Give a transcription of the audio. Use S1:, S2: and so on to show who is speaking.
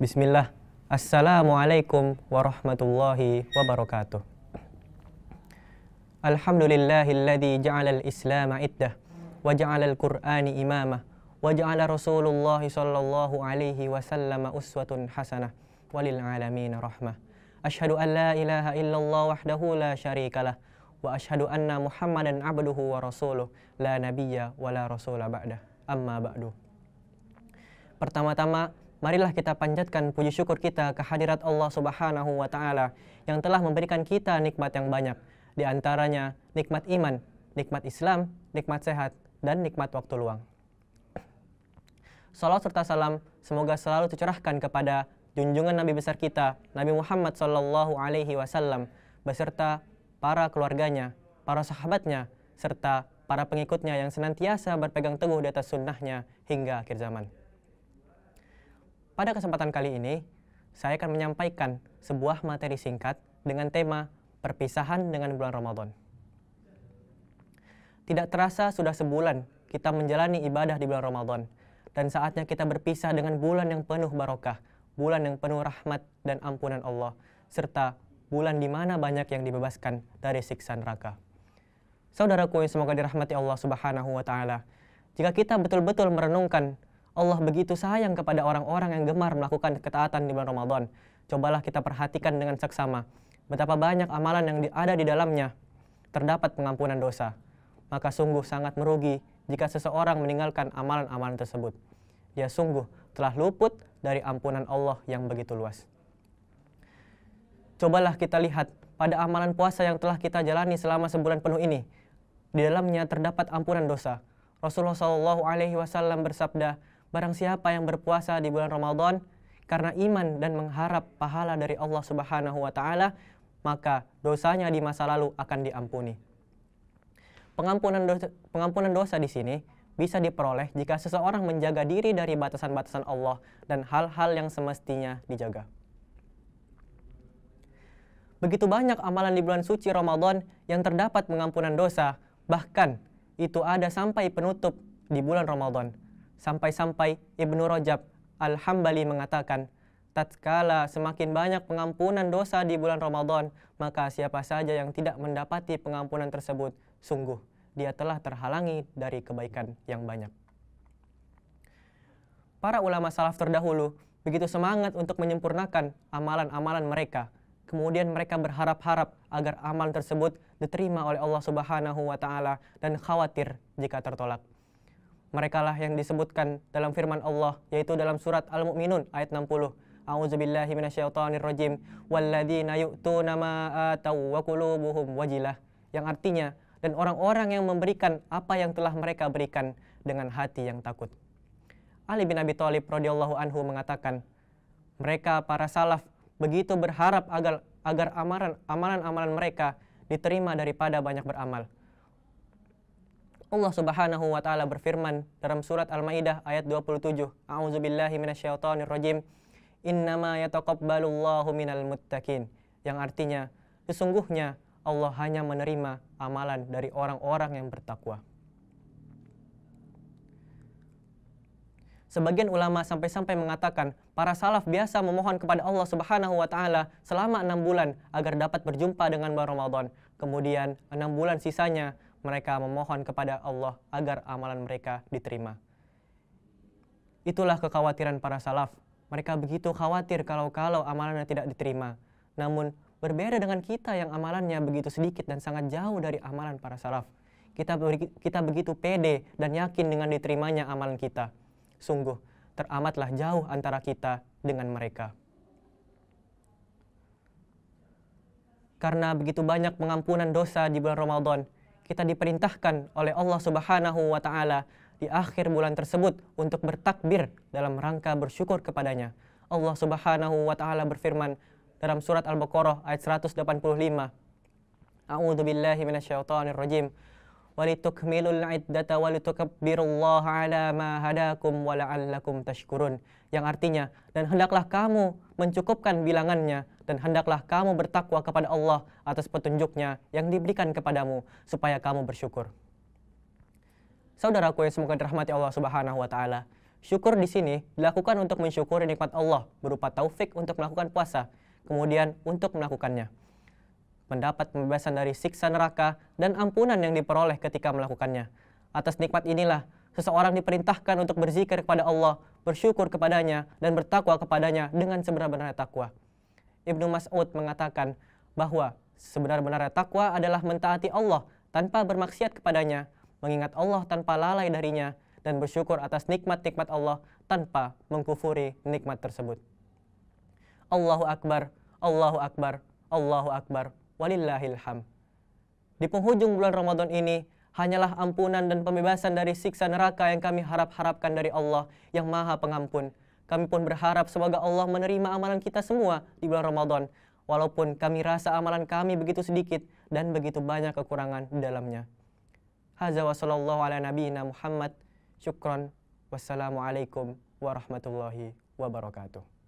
S1: Bismillah. Assalamualaikum warahmatullahi wabarakatuh. Alhamdulillahilladzi ja'ala al-islam iddah wa ja'ala al quran imama wa ja'ala Rasulullah sallallahu alaihi wasallam uswatun hasanah walil alamin rahmah. Ashhadu an la ilaha illallah wahdahu la syarikalah wa ashhadu anna Muhammadan abduhu wa rasuluh la nabiyya wa la rasula ba'da. Amma ba'du. Pertama-tama marilah kita panjatkan puji syukur kita kehadirat Allah Subhanahu wa taala yang telah memberikan kita nikmat yang banyak, di antaranya nikmat iman, nikmat Islam, nikmat sehat, dan nikmat waktu luang. Salam serta salam semoga selalu tercurahkan kepada junjungan Nabi besar kita, Nabi Muhammad sallallahu alaihi wasallam beserta para keluarganya, para sahabatnya, serta para pengikutnya yang senantiasa berpegang teguh di atas sunnahnya hingga akhir zaman. Pada kesempatan kali ini, saya akan menyampaikan sebuah materi singkat dengan tema perpisahan dengan bulan Ramadan. Tidak terasa sudah sebulan kita menjalani ibadah di bulan Ramadan dan saatnya kita berpisah dengan bulan yang penuh barokah, bulan yang penuh rahmat dan ampunan Allah serta bulan di mana banyak yang dibebaskan dari siksa neraka. Saudaraku yang semoga dirahmati Allah Subhanahu wa taala, jika kita betul-betul merenungkan Allah begitu sayang kepada orang-orang yang gemar melakukan ketaatan di bulan Ramadan. Cobalah kita perhatikan dengan seksama betapa banyak amalan yang ada di dalamnya terdapat pengampunan dosa. Maka sungguh sangat merugi jika seseorang meninggalkan amalan-amalan tersebut. Dia sungguh telah luput dari ampunan Allah yang begitu luas. Cobalah kita lihat pada amalan puasa yang telah kita jalani selama sebulan penuh ini. Di dalamnya terdapat ampunan dosa. Rasulullah SAW bersabda, Barang siapa yang berpuasa di bulan Ramadan karena iman dan mengharap pahala dari Allah Subhanahu wa taala, maka dosanya di masa lalu akan diampuni. Pengampunan dosa, pengampunan dosa di sini bisa diperoleh jika seseorang menjaga diri dari batasan-batasan Allah dan hal-hal yang semestinya dijaga. Begitu banyak amalan di bulan suci Ramadan yang terdapat pengampunan dosa, bahkan itu ada sampai penutup di bulan Ramadan. Sampai-sampai Ibnu Rajab Al-Hambali mengatakan, tatkala semakin banyak pengampunan dosa di bulan Ramadan, maka siapa saja yang tidak mendapati pengampunan tersebut, sungguh dia telah terhalangi dari kebaikan yang banyak. Para ulama salaf terdahulu begitu semangat untuk menyempurnakan amalan-amalan mereka. Kemudian mereka berharap-harap agar amal tersebut diterima oleh Allah Subhanahu wa taala dan khawatir jika tertolak merekalah yang disebutkan dalam firman Allah yaitu dalam surat Al-Mu'minun ayat 60 A'udzubillahi minasyaitonirrajim walladzina yu'tuna ma ataw wa qulubuhum wajilah yang artinya dan orang-orang yang memberikan apa yang telah mereka berikan dengan hati yang takut. Ali bin Abi Thalib radhiyallahu anhu mengatakan, mereka para salaf begitu berharap agar agar amaran amalan-amalan mereka diterima daripada banyak beramal. Allah Subhanahu wa taala berfirman dalam surat Al-Maidah ayat 27. A'udzubillahi minasyaitonirrajim. Innama yataqabbalullahu minal muttaqin. Yang artinya, sesungguhnya Allah hanya menerima amalan dari orang-orang yang bertakwa. Sebagian ulama sampai-sampai mengatakan para salaf biasa memohon kepada Allah Subhanahu wa taala selama enam bulan agar dapat berjumpa dengan bulan Ramadan. Kemudian enam bulan sisanya mereka memohon kepada Allah agar amalan mereka diterima. Itulah kekhawatiran para salaf. Mereka begitu khawatir kalau-kalau amalannya tidak diterima. Namun, berbeda dengan kita yang amalannya begitu sedikit dan sangat jauh dari amalan para salaf. Kita, kita begitu pede dan yakin dengan diterimanya amalan kita. Sungguh, teramatlah jauh antara kita dengan mereka. Karena begitu banyak pengampunan dosa di bulan Ramadan, kita diperintahkan oleh Allah Subhanahu wa taala di akhir bulan tersebut untuk bertakbir dalam rangka bersyukur kepadanya. Allah Subhanahu wa taala berfirman dalam surat Al-Baqarah ayat 185. A'udzu billahi walitukmilul iddata walitukabbirullah ala ma hadakum wala'allakum tashkurun yang artinya dan hendaklah kamu mencukupkan bilangannya dan hendaklah kamu bertakwa kepada Allah atas petunjuknya yang diberikan kepadamu supaya kamu bersyukur. Saudaraku yang semoga dirahmati Allah Subhanahu wa taala. Syukur di sini dilakukan untuk mensyukuri nikmat Allah berupa taufik untuk melakukan puasa, kemudian untuk melakukannya mendapat pembebasan dari siksa neraka dan ampunan yang diperoleh ketika melakukannya. Atas nikmat inilah, seseorang diperintahkan untuk berzikir kepada Allah, bersyukur kepadanya, dan bertakwa kepadanya dengan sebenar-benarnya takwa. Ibnu Mas'ud mengatakan bahwa sebenar-benarnya takwa adalah mentaati Allah tanpa bermaksiat kepadanya, mengingat Allah tanpa lalai darinya, dan bersyukur atas nikmat-nikmat Allah tanpa mengkufuri nikmat tersebut. Allahu Akbar, Allahu Akbar, Allahu Akbar. Walillahilham. Di penghujung bulan Ramadan ini, hanyalah ampunan dan pembebasan dari siksa neraka yang kami harap-harapkan dari Allah yang maha pengampun. Kami pun berharap semoga Allah menerima amalan kita semua di bulan Ramadan, walaupun kami rasa amalan kami begitu sedikit dan begitu banyak kekurangan di dalamnya. Haza wa sallallahu ala nabiyina Muhammad. Syukron. Wassalamualaikum warahmatullahi wabarakatuh.